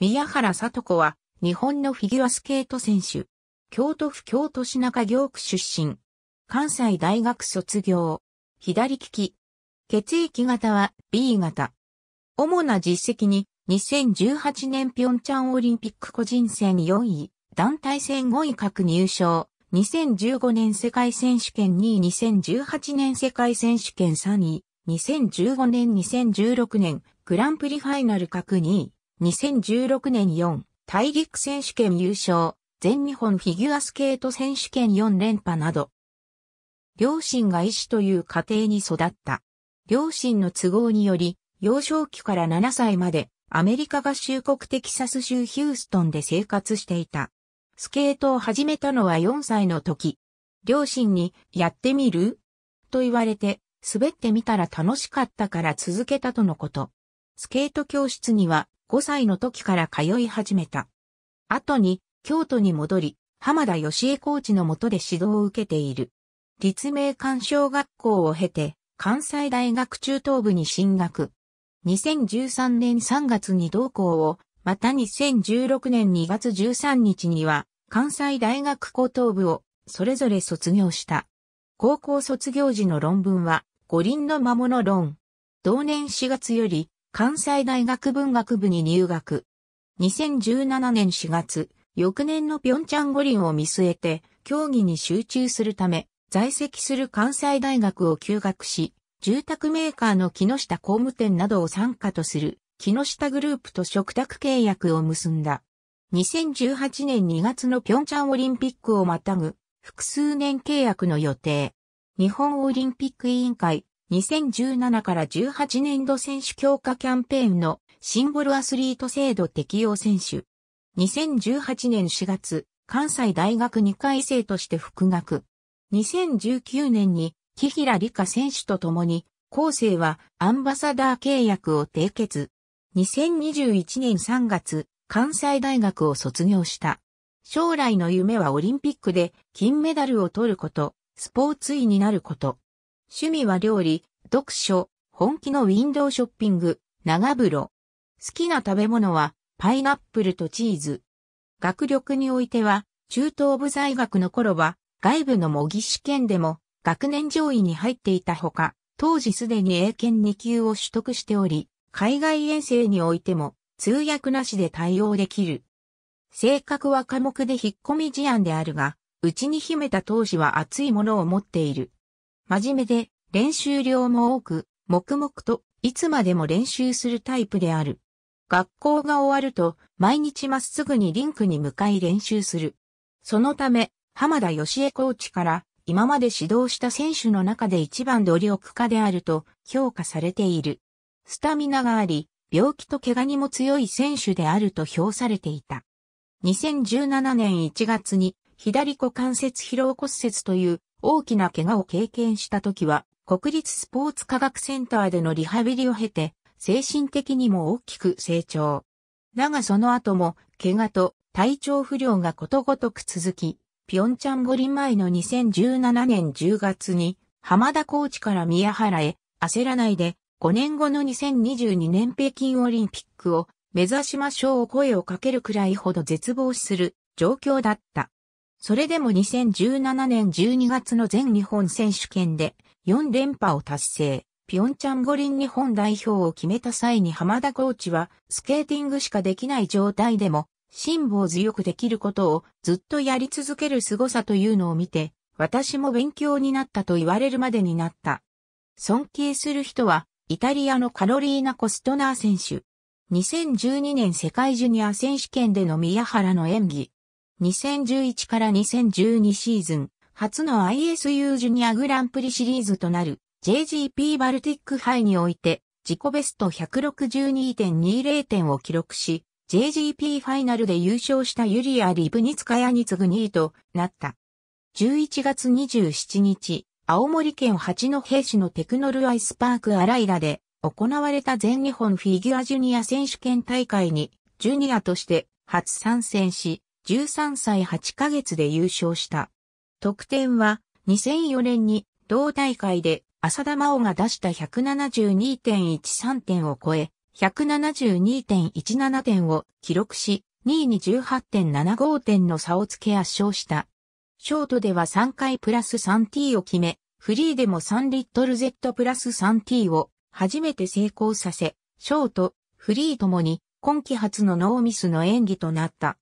宮原里子は、日本のフィギュアスケート選手。京都府京都市中京区出身。関西大学卒業。左利き。血液型は B 型。主な実績に、2018年平昌オリンピック個人戦4位、団体戦5位各入賞。2015年世界選手権2位、2018年世界選手権3位、2015年、2016年、グランプリファイナル各2位。2016年4、大陸選手権優勝、全日本フィギュアスケート選手権4連覇など。両親が医師という家庭に育った。両親の都合により、幼少期から7歳まで、アメリカ合衆国テキサス州ヒューストンで生活していた。スケートを始めたのは4歳の時。両親に、やってみると言われて、滑ってみたら楽しかったから続けたとのこと。スケート教室には5歳の時から通い始めた。後に、京都に戻り、浜田義恵コーチの下で指導を受けている。立命館小学校を経て、関西大学中等部に進学。2013年3月に同校を、また2016年2月13日には、関西大学高等部を、それぞれ卒業した。高校卒業時の論文は、五輪の魔物論。同年4月より、関西大学文学部に入学。2017年4月、翌年の平昌五輪を見据えて、競技に集中するため、在籍する関西大学を休学し、住宅メーカーの木下工務店などを参加とする、木下グループと食卓契約を結んだ。2018年2月の平昌オリンピックをまたぐ、複数年契約の予定。日本オリンピック委員会、2017から18年度選手強化キャンペーンのシンボルアスリート制度適用選手。2018年4月、関西大学2回生として復学。2019年に、木平理香選手と共に、後世はアンバサダー契約を締結。2021年3月、関西大学を卒業した。将来の夢はオリンピックで金メダルを取ること、スポーツ医になること。趣味は料理、読書、本気のウィンドウショッピング、長風呂。好きな食べ物は、パイナップルとチーズ。学力においては、中等部在学の頃は、外部の模擬試験でも、学年上位に入っていたほか、当時すでに英検2級を取得しており、海外遠征においても、通訳なしで対応できる。性格は科目で引っ込み事案であるが、内に秘めた当時は熱いものを持っている。真面目で、練習量も多く、黙々といつまでも練習するタイプである。学校が終わると、毎日まっすぐにリンクに向かい練習する。そのため、浜田義恵コーチから、今まで指導した選手の中で一番努力家であると評価されている。スタミナがあり、病気と怪我にも強い選手であると評されていた。2017年1月に左股関節疲労骨折という大きな怪我を経験した時は国立スポーツ科学センターでのリハビリを経て、精神的にも大きく成長。だがその後も、怪我と体調不良がことごとく続き、ピョンチャン五輪前の2017年10月に、浜田コーチから宮原へ、焦らないで、5年後の2022年北京オリンピックを目指しましょう声をかけるくらいほど絶望する状況だった。それでも2017年12月の全日本選手権で4連覇を達成。ピョンチャン五輪日本代表を決めた際に浜田コーチはスケーティングしかできない状態でも辛抱強くできることをずっとやり続ける凄さというのを見て私も勉強になったと言われるまでになった。尊敬する人はイタリアのカロリーナ・コストナー選手。2012年世界ジュニア選手権での宮原の演技。2011から2012シーズン初の ISU ジュニアグランプリシリーズとなる JGP バルティック杯において自己ベスト162.20点を記録し、JGP ファイナルで優勝したユリア・リブニツカヤに次ぐ2位となった。11月27日、青森県八戸市のテクノルアイスパークアライラで行われた全日本フィギュアジュニア選手権大会にジュニアとして初参戦し、13歳8ヶ月で優勝した。得点は2004年に同大会で浅田真央が出した172.13点を超え、172.17点を記録し、2位に18.75点の差をつけ圧勝した。ショートでは3回プラス 3t を決め、フリーでも3リットル Z プラス 3t を初めて成功させ、ショート、フリーともに今季初のノーミスの演技となった。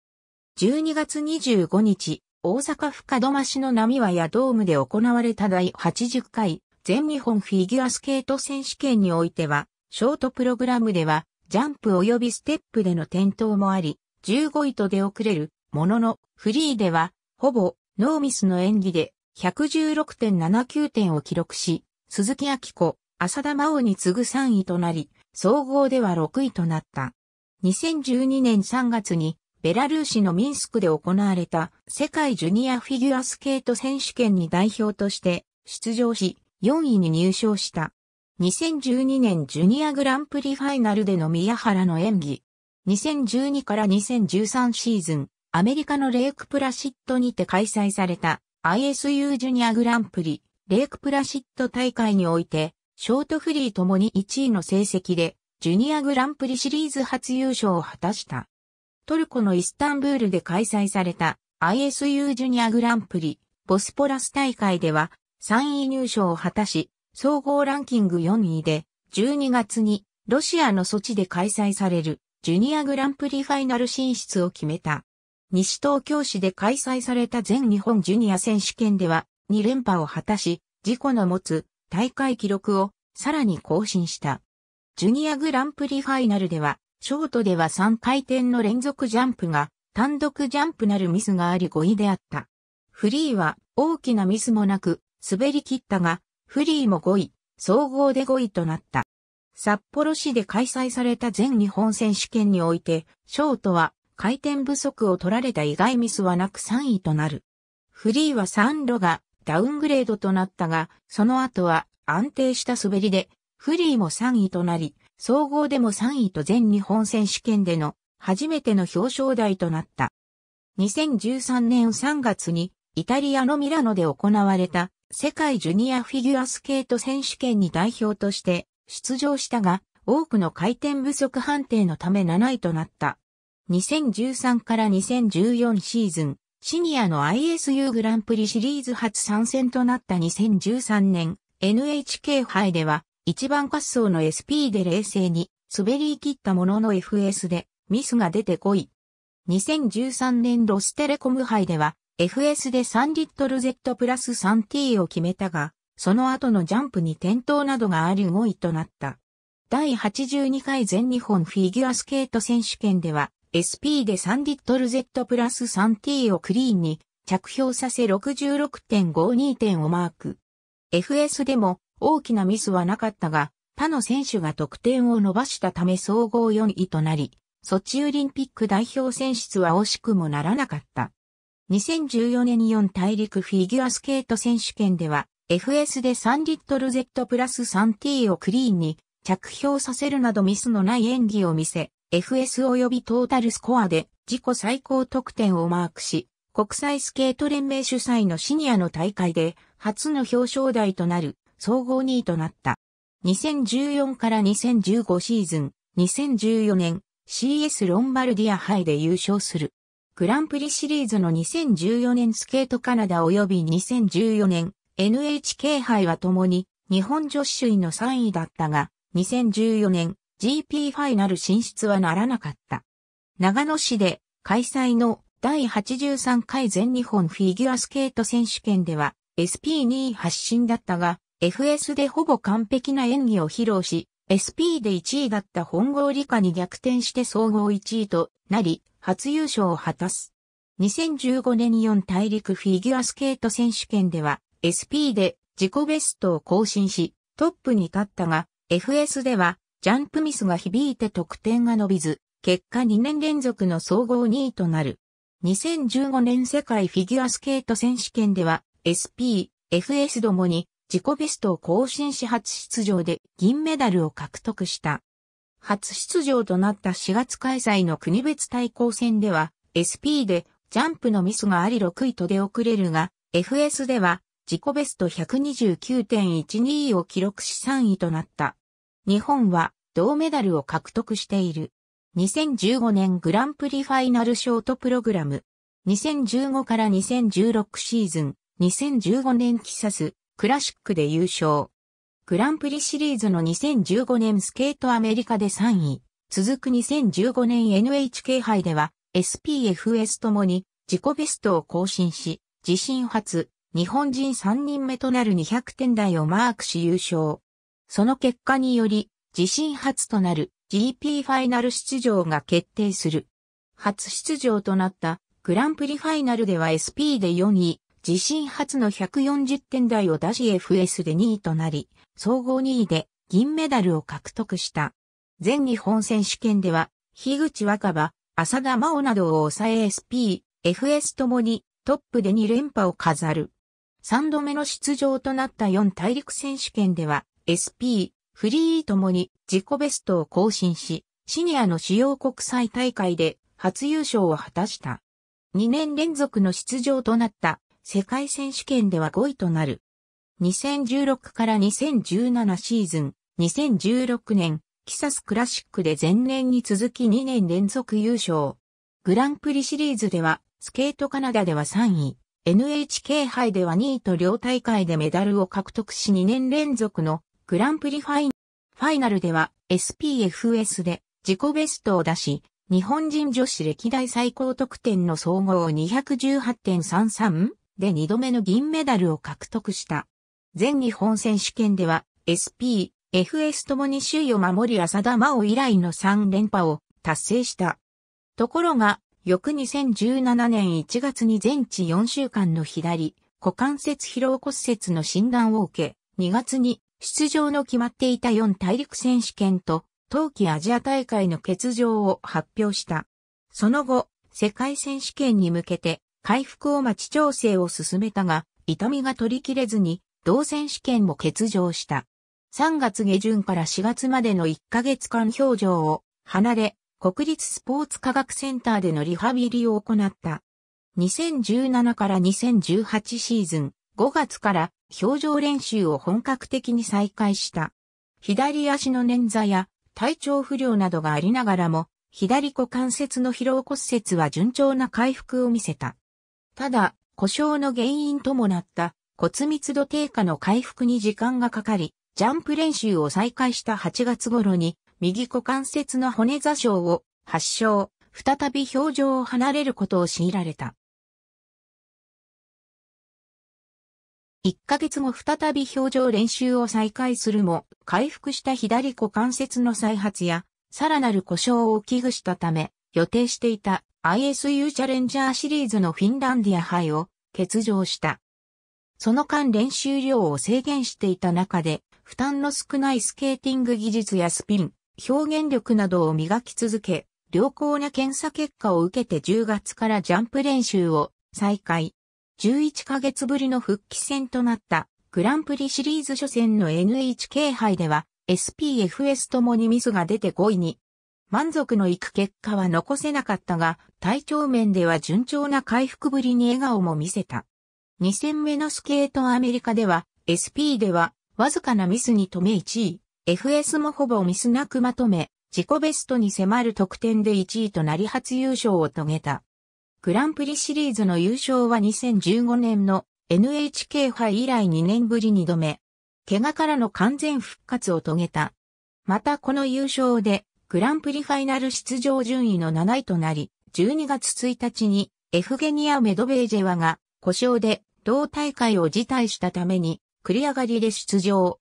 12月25日、大阪府門真市の波和やドームで行われた第80回全日本フィギュアスケート選手権においては、ショートプログラムでは、ジャンプ及びステップでの転倒もあり、15位と出遅れる、ものの、フリーでは、ほぼ、ノーミスの演技で、116.79点を記録し、鈴木明子、浅田真央に次ぐ3位となり、総合では6位となった。2012年3月に、ベラルーシのミンスクで行われた世界ジュニアフィギュアスケート選手権に代表として出場し、4位に入賞した。2012年ジュニアグランプリファイナルでの宮原の演技。2012から2013シーズン、アメリカのレイクプラシットにて開催された ISU ジュニアグランプリ、レイクプラシット大会において、ショートフリーともに1位の成績で、ジュニアグランプリシリーズ初優勝を果たした。トルコのイスタンブールで開催された ISU ジュニアグランプリ、ボスポラス大会では3位入賞を果たし、総合ランキング4位で、12月にロシアの措置で開催されるジュニアグランプリファイナル進出を決めた。西東京市で開催された全日本ジュニア選手権では2連覇を果たし、自己の持つ大会記録をさらに更新した。ジュニアグランプリファイナルではショートでは3回転の連続ジャンプが単独ジャンプなるミスがあり5位であった。フリーは大きなミスもなく滑り切ったが、フリーも5位、総合で5位となった。札幌市で開催された全日本選手権において、ショートは回転不足を取られた意外ミスはなく3位となる。フリーは3路がダウングレードとなったが、その後は安定した滑りで、フリーも3位となり、総合でも3位と全日本選手権での初めての表彰台となった。2013年3月にイタリアのミラノで行われた世界ジュニアフィギュアスケート選手権に代表として出場したが多くの回転不足判定のため7位となった。2013から2014シーズンシニアの ISU グランプリシリーズ初参戦となった2013年 NHK 杯では一番滑走の SP で冷静に滑り切ったものの FS でミスが出てこい。2013年ロステレコム杯では FS で3リットル Z プラス 3T を決めたが、その後のジャンプに転倒などがあり5位となった。第82回全日本フィギュアスケート選手権では、SP で3リットル Z プラス 3T をクリーンに着氷させ66.52点をマーク。FS でも大きなミスはなかったが、他の選手が得点を伸ばしたため総合4位となり、ソチオリンピック代表選出は惜しくもならなかった。2014年4大陸フィギュアスケート選手権では、FS で3リットル Z プラス 3T をクリーンに着氷させるなどミスのない演技を見せ、FS 及びトータルスコアで自己最高得点をマークし、国際スケート連盟主催のシニアの大会で初の表彰台となる総合2位となった。2014から2015シーズン、2014年 CS ロンバルディア杯で優勝する。グランプリシリーズの2014年スケートカナダ及び2014年 NHK 杯は共に日本女子首位の3位だったが、2014年 GP ファイナル進出はならなかった。長野市で開催の第83回全日本フィギュアスケート選手権では SP2 位発進だったが、FS でほぼ完璧な演技を披露し、SP で1位だった本郷理科に逆転して総合1位となり、初優勝を果たす。2015年4大陸フィギュアスケート選手権では、SP で自己ベストを更新し、トップに立ったが、FS では、ジャンプミスが響いて得点が伸びず、結果2年連続の総合2位となる。2015年世界フィギュアスケート選手権では、SP、FS どもに自己ベストを更新し初出場で銀メダルを獲得した。初出場となった4月開催の国別対抗戦では SP でジャンプのミスがあり6位と出遅れるが FS では自己ベスト129.12を記録し3位となった。日本は銅メダルを獲得している。2015年グランプリファイナルショートプログラム。2015から2016シーズン、2015年キサス、クラシックで優勝。グランプリシリーズの2015年スケートアメリカで3位。続く2015年 NHK 杯では SPFS ともに自己ベストを更新し、自身初、日本人3人目となる200点台をマークし優勝。その結果により、自身初となる GP ファイナル出場が決定する。初出場となったグランプリファイナルでは SP で4位、自身初の140点台を出し FS で2位となり、総合2位で銀メダルを獲得した。全日本選手権では、樋口若葉、浅田真央などを抑え SP、FS ともにトップで2連覇を飾る。3度目の出場となった4大陸選手権では、SP、フリーともに自己ベストを更新し、シニアの主要国際大会で初優勝を果たした。2年連続の出場となった世界選手権では5位となる。2016から2017シーズン、2016年、キサスクラシックで前年に続き2年連続優勝。グランプリシリーズでは、スケートカナダでは3位、NHK 杯では2位と両大会でメダルを獲得し2年連続のグランプリファイファイナルでは SPFS で自己ベストを出し、日本人女子歴代最高得点の総合218.33で2度目の銀メダルを獲得した。全日本選手権では SP、FS ともに首位を守り浅田真央以来の3連覇を達成した。ところが、翌2017年1月に全治4週間の左、股関節疲労骨折の診断を受け、2月に出場の決まっていた4大陸選手権と冬季アジア大会の欠場を発表した。その後、世界選手権に向けて回復を待ち調整を進めたが、痛みが取り切れずに、同選手権も欠場した。3月下旬から4月までの1ヶ月間表情を離れ、国立スポーツ科学センターでのリハビリを行った。2017から2018シーズン5月から表情練習を本格的に再開した。左足の捻挫や体調不良などがありながらも、左股関節の疲労骨折は順調な回復を見せた。ただ、故障の原因ともなった骨密度低下の回復に時間がかかり、ジャンプ練習を再開した8月頃に、右股関節の骨座傷を発症、再び表情を離れることを強いられた。1ヶ月後再び表情練習を再開するも、回復した左股関節の再発や、さらなる故障を危惧したため、予定していた ISU チャレンジャーシリーズのフィンランディア杯を欠場した。その間練習量を制限していた中で、負担の少ないスケーティング技術やスピン、表現力などを磨き続け、良好な検査結果を受けて10月からジャンプ練習を再開。11ヶ月ぶりの復帰戦となったグランプリシリーズ初戦の NHK 杯では SPFS ともにミスが出て5位に満足のいく結果は残せなかったが、体調面では順調な回復ぶりに笑顔も見せた。2戦目のスケートアメリカでは、SP では、わずかなミスに止め1位、FS もほぼミスなくまとめ、自己ベストに迫る得点で1位となり初優勝を遂げた。グランプリシリーズの優勝は2015年の NHK 杯以来2年ぶり2度目。怪我からの完全復活を遂げた。またこの優勝でグランプリファイナル出場順位の7位となり、12月1日にエフゲニア・メドベージェワが故障で同大会を辞退したために繰り上がりで出場。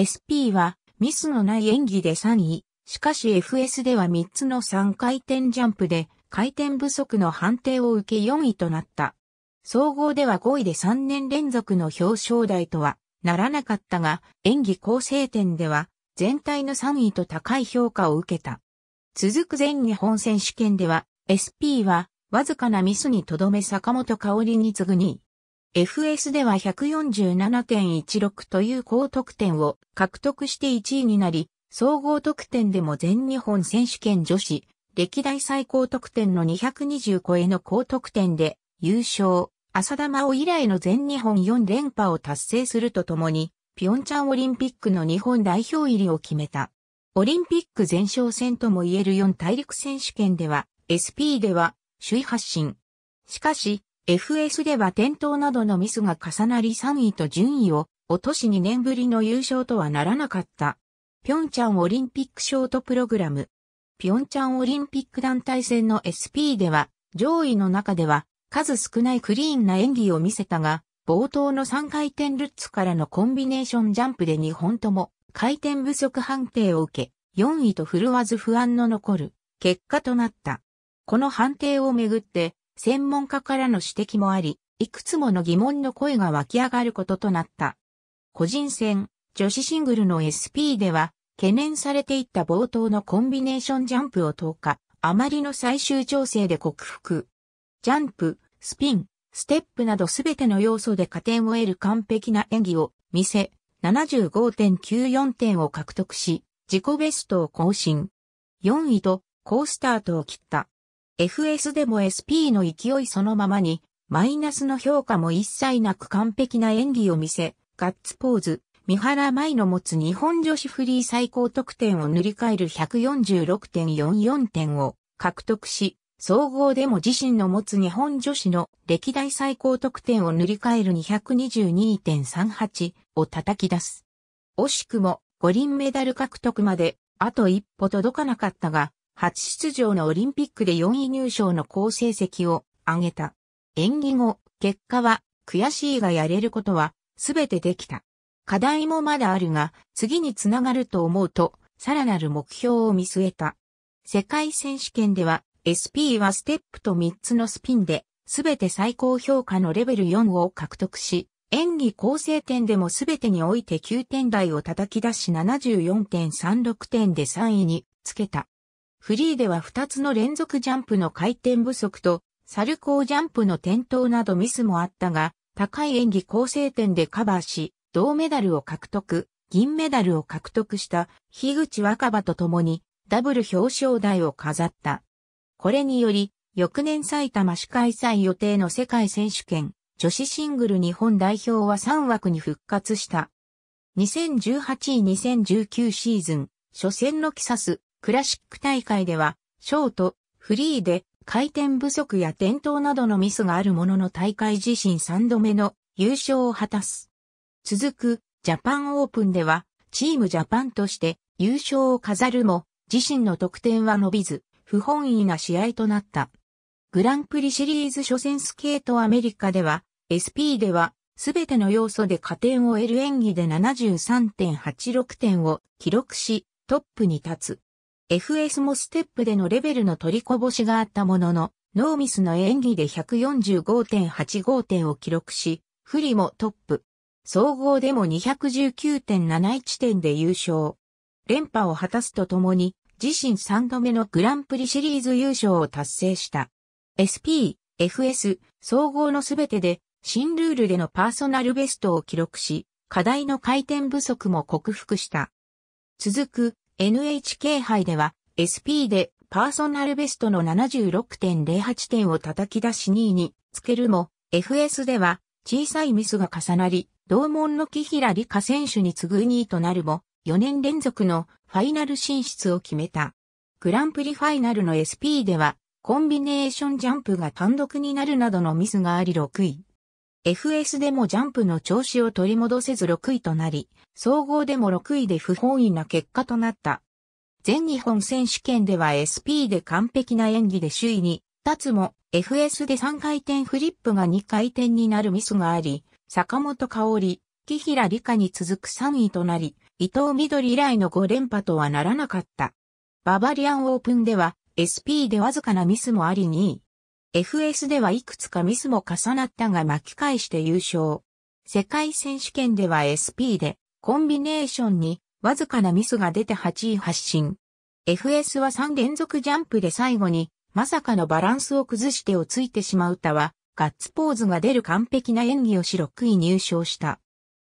SP はミスのない演技で3位。しかし FS では3つの3回転ジャンプで回転不足の判定を受け4位となった。総合では5位で3年連続の表彰台とはならなかったが、演技構成点では全体の3位と高い評価を受けた。続く全日本選手権では、SP はわずかなミスにとどめ坂本香織に次ぐ2位。FS では147.16という高得点を獲得して1位になり、総合得点でも全日本選手権女子、歴代最高得点の220超えの高得点で優勝、浅田真央以来の全日本4連覇を達成するとともに、ピョンチャンオリンピックの日本代表入りを決めた。オリンピック前哨戦とも言える4大陸選手権では、SP では首位発進。しかし、FS では転倒などのミスが重なり3位と順位を落とし2年ぶりの優勝とはならなかった。ピョンチャンオリンピックショートプログラム。ピョンチャンオリンピック団体戦の SP では、上位の中では数少ないクリーンな演技を見せたが、冒頭の3回転ルッツからのコンビネーションジャンプで2本とも回転不足判定を受け、4位と振るわず不安の残る結果となった。この判定をめぐって、専門家からの指摘もあり、いくつもの疑問の声が湧き上がることとなった。個人戦、女子シングルの SP では、懸念されていた冒頭のコンビネーションジャンプを10日、あまりの最終調整で克服。ジャンプ、スピン、ステップなどすべての要素で加点を得る完璧な演技を見せ、75.94点を獲得し、自己ベストを更新。4位と高スタートを切った。FS でも SP の勢いそのままに、マイナスの評価も一切なく完璧な演技を見せ、ガッツポーズ、三原舞の持つ日本女子フリー最高得点を塗り替える146.44点を獲得し、総合でも自身の持つ日本女子の歴代最高得点を塗り替える222.38を叩き出す。惜しくも五輪メダル獲得まであと一歩届かなかったが、初出場のオリンピックで4位入賞の好成績を上げた。演技後、結果は悔しいがやれることはすべてできた。課題もまだあるが、次につながると思うと、さらなる目標を見据えた。世界選手権では SP はステップと3つのスピンで、すべて最高評価のレベル4を獲得し、演技構成点でもすべてにおいて9点台を叩き出し74.36点で3位につけた。フリーでは2つの連続ジャンプの回転不足と、サルコージャンプの転倒などミスもあったが、高い演技構成点でカバーし、銅メダルを獲得、銀メダルを獲得した、樋口若葉と共に、ダブル表彰台を飾った。これにより、翌年埼玉市開催予定の世界選手権、女子シングル日本代表は3枠に復活した。2018-2019シーズン、初戦のキサス、クラシック大会では、ショート、フリーで、回転不足や転倒などのミスがあるものの大会自身3度目の優勝を果たす。続く、ジャパンオープンでは、チームジャパンとして優勝を飾るも、自身の得点は伸びず、不本意な試合となった。グランプリシリーズ初戦スケートアメリカでは、SP では、すべての要素で加点を得る演技で73.86点を記録し、トップに立つ。FS もステップでのレベルの取りこぼしがあったものの、ノーミスの演技で145.85点を記録し、不利もトップ。総合でも219.71点で優勝。連覇を果たすとともに、自身3度目のグランプリシリーズ優勝を達成した。SP、FS、総合のすべてで、新ルールでのパーソナルベストを記録し、課題の回転不足も克服した。続く NHK 杯では SP でパーソナルベストの76.08点を叩き出し2位につけるも FS では小さいミスが重なり同門の木平理香選手に次ぐ2位となるも4年連続のファイナル進出を決めた。グランプリファイナルの SP では、コンビネーションジャンプが単独になるなどのミスがあり6位。FS でもジャンプの調子を取り戻せず6位となり、総合でも6位で不本意な結果となった。全日本選手権では SP で完璧な演技で首位に立つも、FS で3回転フリップが2回転になるミスがあり、坂本香織、木平理香に続く3位となり、伊藤緑以来の5連覇とはならなかった。ババリアンオープンでは SP でわずかなミスもあり2位。FS ではいくつかミスも重なったが巻き返して優勝。世界選手権では SP でコンビネーションにわずかなミスが出て8位発進。FS は3連続ジャンプで最後にまさかのバランスを崩してをついてしまうたはガッツポーズが出る完璧な演技をし6位入賞した。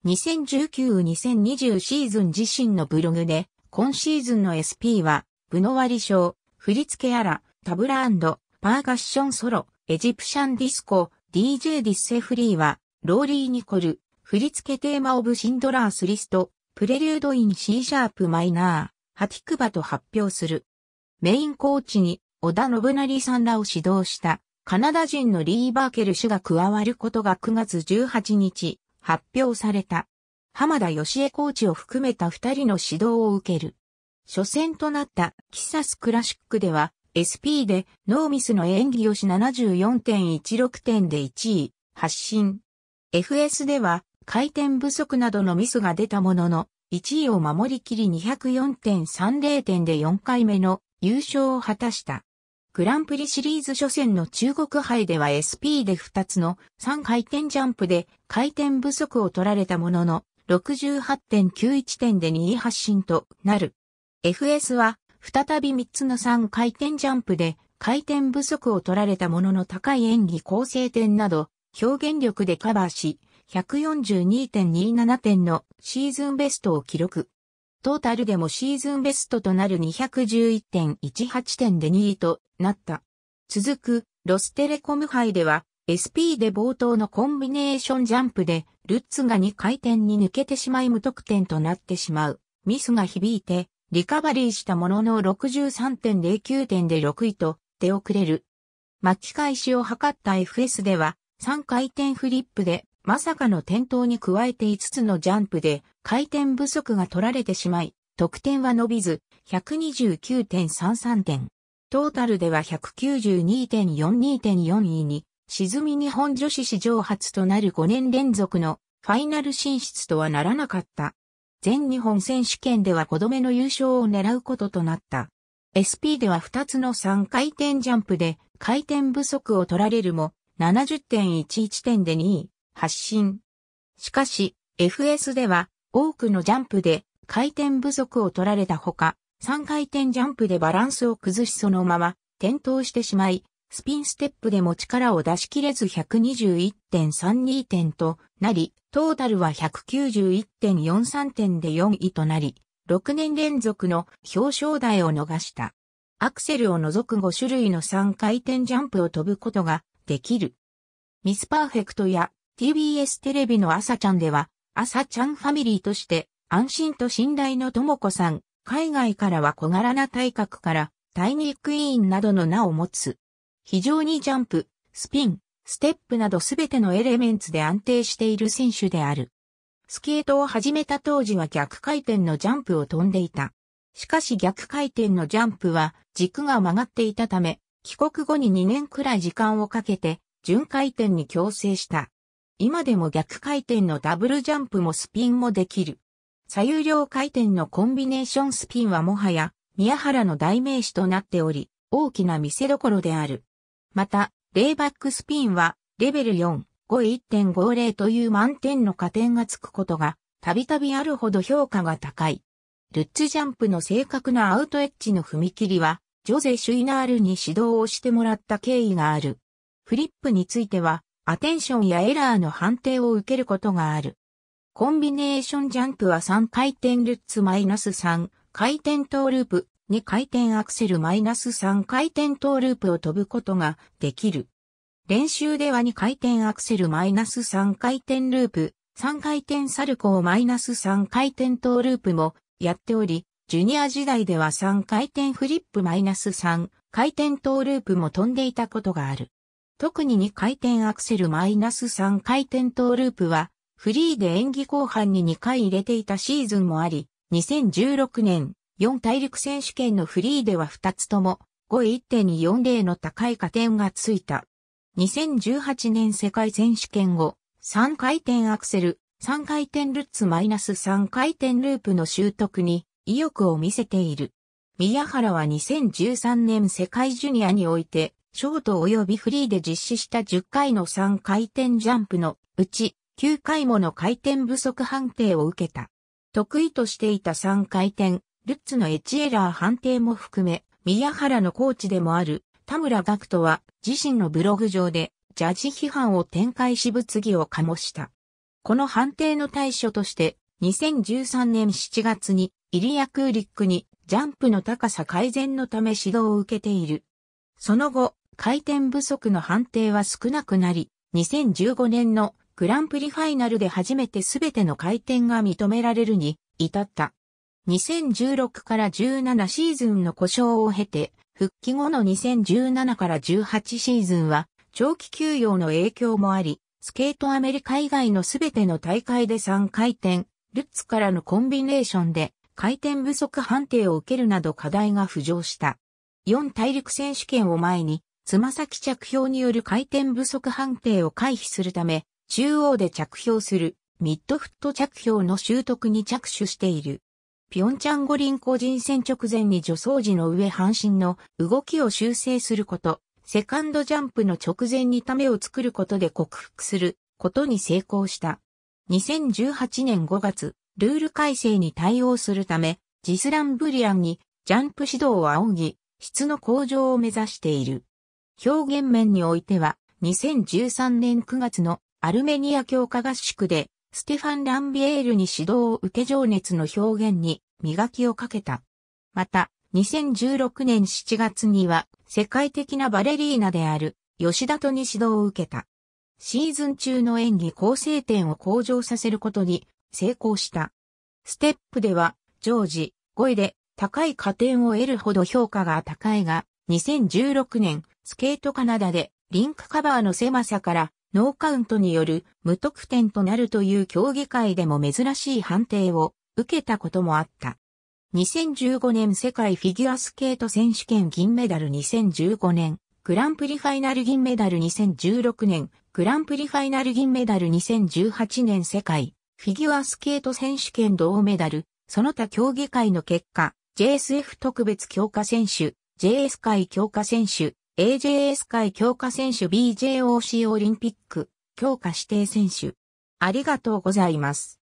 2019-2020シーズン自身のブログで、今シーズンの SP は、ブノワリ賞、振付やら、タブラパーカッションソロ、エジプシャンディスコ、DJ ディッセフリーは、ローリー・ニコル、振付テーマオブシンドラースリスト、プレリュードイン C シャープマイナー、ハティクバと発表する。メインコーチに、織田信成さんらを指導した、カナダ人のリー・バーケル氏が加わることが9月18日、発表された。浜田義恵コーチを含めた二人の指導を受ける。初戦となったキサスクラシックでは SP でノーミスの演技吉74.16点で1位、発進。FS では回転不足などのミスが出たものの、1位を守りきり204.30点で4回目の優勝を果たした。グランプリシリーズ初戦の中国杯では SP で2つの3回転ジャンプで回転不足を取られたものの68.91点で2位発進となる。FS は再び3つの3回転ジャンプで回転不足を取られたものの高い演技構成点など表現力でカバーし142.27点のシーズンベストを記録。トータルでもシーズンベストとなる211.18点で2位となった。続く、ロステレコム杯では、SP で冒頭のコンビネーションジャンプで、ルッツが2回転に抜けてしまい無得点となってしまう。ミスが響いて、リカバリーしたものの63.09点で6位と、出遅れる。巻き返しを図った FS では、3回転フリップでまさかの転倒に加えて5つのジャンプで回転不足が取られてしまい、得点は伸びず、129.33点。トータルでは192.42.4位に、沈み日本女子史上初となる5年連続のファイナル進出とはならなかった。全日本選手権では5度目の優勝を狙うこととなった。SP では2つの3回転ジャンプで回転不足を取られるも70.11点で2位、発進。しかし、FS では多くのジャンプで回転不足を取られたほか、3回転ジャンプでバランスを崩しそのまま転倒してしまい、スピンステップでも力を出し切れず121.32点となり、トータルは191.43点で4位となり、6年連続の表彰台を逃した。アクセルを除く5種類の3回転ジャンプを飛ぶことができる。ミスパーフェクトや TBS テレビの朝ちゃんでは、朝ちゃんファミリーとして、安心と信頼のともこさん、海外からは小柄な体格から、タイニークイーンなどの名を持つ。非常にジャンプ、スピン、ステップなどすべてのエレメンツで安定している選手である。スケートを始めた当時は逆回転のジャンプを飛んでいた。しかし逆回転のジャンプは軸が曲がっていたため、帰国後に2年くらい時間をかけて、巡回転に強制した。今でも逆回転のダブルジャンプもスピンもできる。左右両回転のコンビネーションスピンはもはや宮原の代名詞となっており、大きな見せどころである。また、レイバックスピンはレベル4、5.50という満点の加点がつくことがたびたびあるほど評価が高い。ルッツジャンプの正確なアウトエッジの踏切は、ジョゼ・シュイナールに指導をしてもらった経緯がある。フリップについては、アテンションやエラーの判定を受けることがある。コンビネーションジャンプは3回転ルッツマイナス3、回転トーループ、2回転アクセルマイナス3回転トーループを飛ぶことができる。練習では2回転アクセルマイナス3回転ループ、3回転サルコーマイナス3回転トーループもやっており、ジュニア時代では3回転フリップマイナス3回転トーループも飛んでいたことがある。特に2回転アクセルマイナス3回転トーループは、フリーで演技後半に2回入れていたシーズンもあり、2016年、4大陸選手権のフリーでは2つとも、5.1.40の高い加点がついた。2018年世界選手権後、3回転アクセル、3回転ルッツマイナス3回転ループの習得に意欲を見せている。宮原は2013年世界ジュニアにおいて、ショート及びフリーで実施した10回の3回転ジャンプのうち9回もの回転不足判定を受けた。得意としていた3回転、ルッツのエッジエラー判定も含め、宮原のコーチでもある田村学人は自身のブログ上でジャッジ批判を展開し物議を醸した。この判定の対処として2013年7月にイリア・クーリックにジャンプの高さ改善のため指導を受けている。その後、回転不足の判定は少なくなり、2015年のグランプリファイナルで初めて全ての回転が認められるに至った。2016から17シーズンの故障を経て、復帰後の2017から18シーズンは、長期休養の影響もあり、スケートアメリカ以外のすべての大会で3回転、ルッツからのコンビネーションで、回転不足判定を受けるなど課題が浮上した。4大陸選手権を前に、つま先着氷による回転不足判定を回避するため、中央で着氷するミッドフット着氷の習得に着手している。ピョンチャン五輪個人戦直前に助走時の上半身の動きを修正すること、セカンドジャンプの直前にためを作ることで克服することに成功した。2018年5月、ルール改正に対応するため、ジスランブリアンにジャンプ指導を仰ぎ、質の向上を目指している。表現面においては、2013年9月のアルメニア強化合宿で、ステファン・ランビエールに指導を受け情熱の表現に磨きをかけた。また、2016年7月には世界的なバレリーナである吉田とに指導を受けた。シーズン中の演技構成点を向上させることに成功した。ステップでは常時5位で高い加点を得るほど評価が高いが、2016年スケートカナダでリンクカバーの狭さからノーカウントによる無得点となるという競技会でも珍しい判定を受けたこともあった。2015年世界フィギュアスケート選手権銀メダル2015年、グランプリファイナル銀メダル2016年、グランプリファイナル銀メダル2018年世界フィギュアスケート選手権銅メダル、その他競技会の結果、JSF 特別強化選手、JS 界強化選手、AJS 界強化選手 BJOC オリンピック強化指定選手。ありがとうございます。